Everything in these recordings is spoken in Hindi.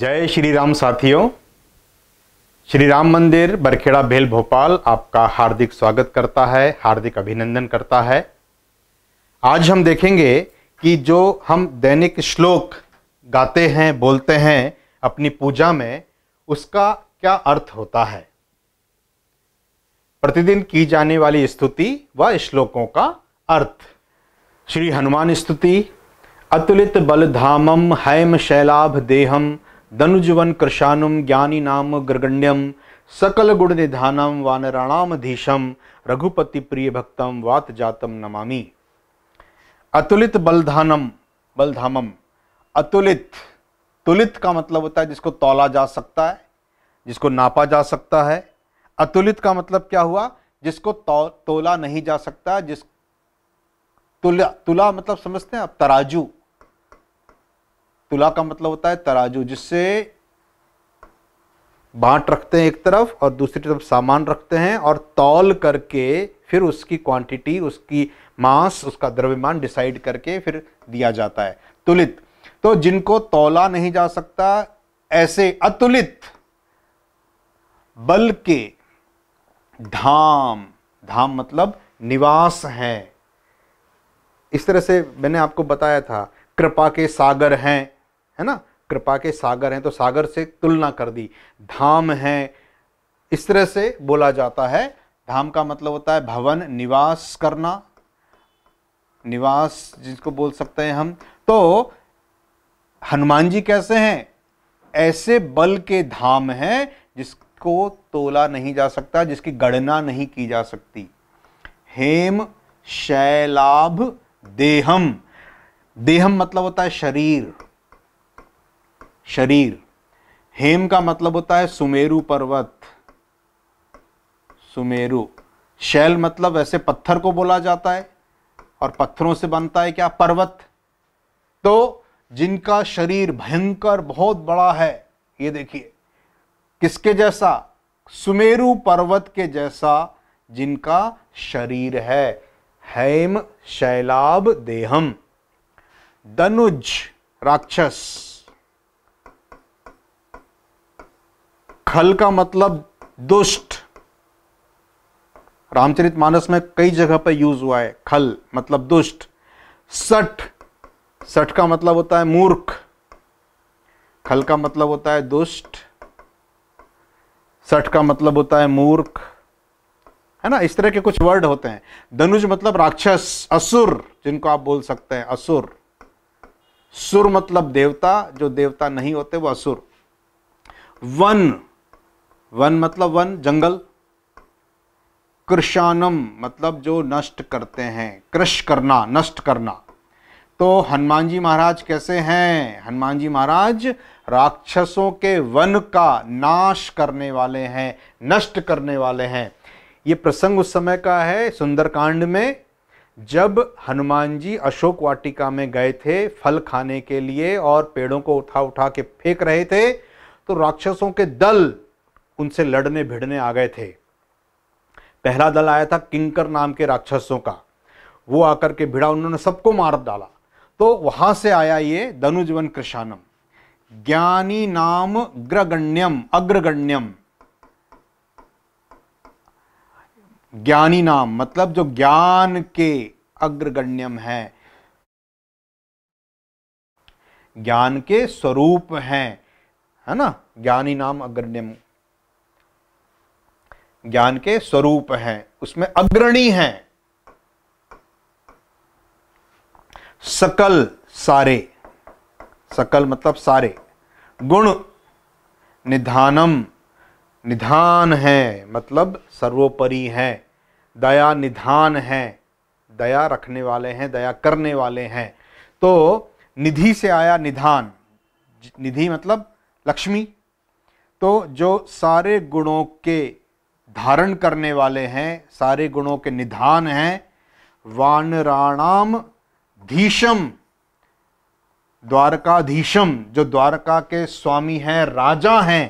जय श्री राम साथियों श्री राम मंदिर बरखेड़ा भेल भोपाल आपका हार्दिक स्वागत करता है हार्दिक अभिनंदन करता है आज हम देखेंगे कि जो हम दैनिक श्लोक गाते हैं बोलते हैं अपनी पूजा में उसका क्या अर्थ होता है प्रतिदिन की जाने वाली स्तुति व श्लोकों का अर्थ श्री हनुमान स्तुति अतुलित बल धामम हैम शैलाभ देहम धनुजवन कृशानुम ज्ञानी नाम गृगण्यम सकल गुण निधानम वानराणामधीशम रघुपति प्रिय भक्तम वात जातम नमामि अतुलित बलधानम बलधामम अतुलित तुलित का मतलब होता है जिसको तोला जा सकता है जिसको नापा जा सकता है अतुलित का मतलब क्या हुआ जिसको तो, तोला नहीं जा सकता जिस तुला तुला मतलब समझते हैं आप तराजू तुला का मतलब होता है तराजू जिससे बांट रखते हैं एक तरफ और दूसरी तरफ सामान रखते हैं और तौल करके फिर उसकी क्वांटिटी उसकी मांस उसका द्रव्यमान डिसाइड करके फिर दिया जाता है तुलित तो जिनको तौला नहीं जा सकता ऐसे अतुलित बल के धाम धाम मतलब निवास है इस तरह से मैंने आपको बताया था कृपा के सागर हैं है ना कृपा के सागर हैं तो सागर से तुलना कर दी धाम है इस तरह से बोला जाता है धाम का मतलब होता है भवन निवास करना निवास जिसको बोल सकते हैं हम तो हनुमान जी कैसे हैं ऐसे बल के धाम हैं जिसको तोला नहीं जा सकता जिसकी गणना नहीं की जा सकती हेम शैलाभ देहम देहम मतलब होता है शरीर शरीर हेम का मतलब होता है सुमेरु पर्वत सुमेरु शैल मतलब वैसे पत्थर को बोला जाता है और पत्थरों से बनता है क्या पर्वत तो जिनका शरीर भयंकर बहुत बड़ा है ये देखिए किसके जैसा सुमेरु पर्वत के जैसा जिनका शरीर है हेम शैलाब देहम दनुज राक्षस खल का मतलब दुष्ट रामचरित मानस में कई जगह पर यूज हुआ है खल मतलब दुष्ट सठ सठ का मतलब होता है मूर्ख खल का मतलब होता है दुष्ट सठ का मतलब होता है मूर्ख है ना इस तरह के कुछ वर्ड होते हैं धनुष मतलब राक्षस असुर जिनको आप बोल सकते हैं असुर सुर मतलब देवता जो देवता नहीं होते वो असुर वन वन मतलब वन जंगल कृषानम मतलब जो नष्ट करते हैं कृष करना नष्ट करना तो हनुमान जी महाराज कैसे हैं हनुमान जी महाराज राक्षसों के वन का नाश करने वाले हैं नष्ट करने वाले हैं ये प्रसंग उस समय का है सुंदरकांड में जब हनुमान जी अशोक वाटिका में गए थे फल खाने के लिए और पेड़ों को उठा उठा के फेंक रहे थे तो राक्षसों के दल उनसे लड़ने भिड़ने आ गए थे पहला दल आया था किंकर नाम के राक्षसों का वो आकर के भिड़ा उन्होंने सबको मार डाला तो वहां से आया ये धनुजवन कृषानम ज्ञानी नाम ग्रगण्यम अग्रगण्यम ज्ञानी नाम मतलब जो ज्ञान के अग्रगण्यम है ज्ञान के स्वरूप हैं है ना ज्ञानी नाम अग्रण्यम ज्ञान के स्वरूप हैं उसमें अग्रणी हैं सकल सारे सकल मतलब सारे गुण निधानम निधान है मतलब सर्वोपरि है दया निधान है दया रखने वाले हैं दया करने वाले हैं तो निधि से आया निधान निधि मतलब लक्ष्मी तो जो सारे गुणों के धारण करने वाले हैं सारे गुणों के निधान हैं वानराणाम धीशम द्वारकाधीशम जो द्वारका के स्वामी हैं राजा हैं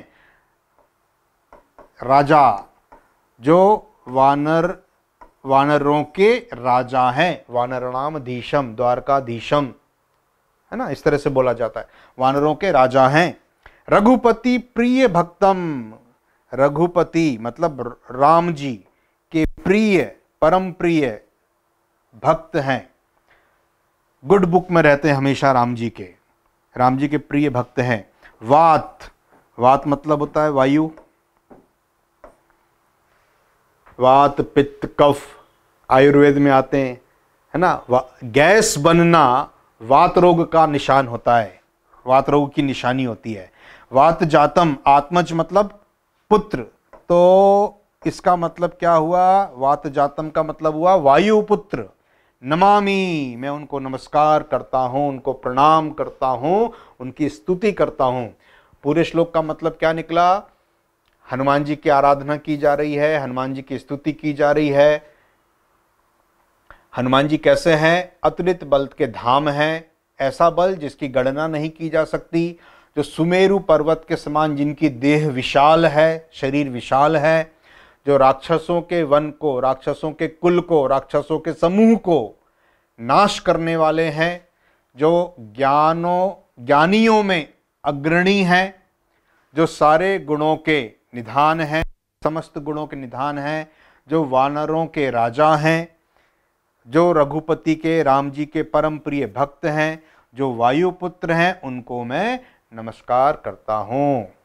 राजा जो वानर वानरों के राजा हैं धीशम द्वारकाधीशम है ना इस तरह से बोला जाता है वानरों के राजा हैं रघुपति प्रिय भक्तम रघुपति मतलब राम जी के प्रिय परम प्रिय भक्त हैं गुड बुक में रहते हैं हमेशा राम जी के राम जी के प्रिय भक्त हैं वात वात मतलब होता है वायु वात पित्त कफ आयुर्वेद में आते हैं है ना गैस बनना वात रोग का निशान होता है वात रोग की निशानी होती है वात जातम आत्मज मतलब पुत्र तो इसका मतलब क्या हुआ वात जातम का मतलब हुआ वायु पुत्र नमामि मैं उनको नमस्कार करता हूं उनको प्रणाम करता हूं उनकी स्तुति करता हूं पूरे श्लोक का मतलब क्या निकला हनुमान जी की आराधना की जा रही है हनुमान जी की स्तुति की जा रही है हनुमान जी कैसे हैं अतुलित बल के धाम हैं ऐसा बल जिसकी गणना नहीं की जा सकती जो सुमेरु पर्वत के समान जिनकी देह विशाल है शरीर विशाल है जो राक्षसों के वन को राक्षसों के कुल को राक्षसों के समूह को नाश करने वाले हैं जो ज्ञानों ज्ञानियों में अग्रणी हैं जो सारे गुणों के निधान हैं समस्त गुणों के निधान हैं जो वानरों के राजा हैं जो रघुपति के राम जी के परम प्रिय भक्त हैं जो वायुपुत्र हैं उनको मैं नमस्कार करता हूँ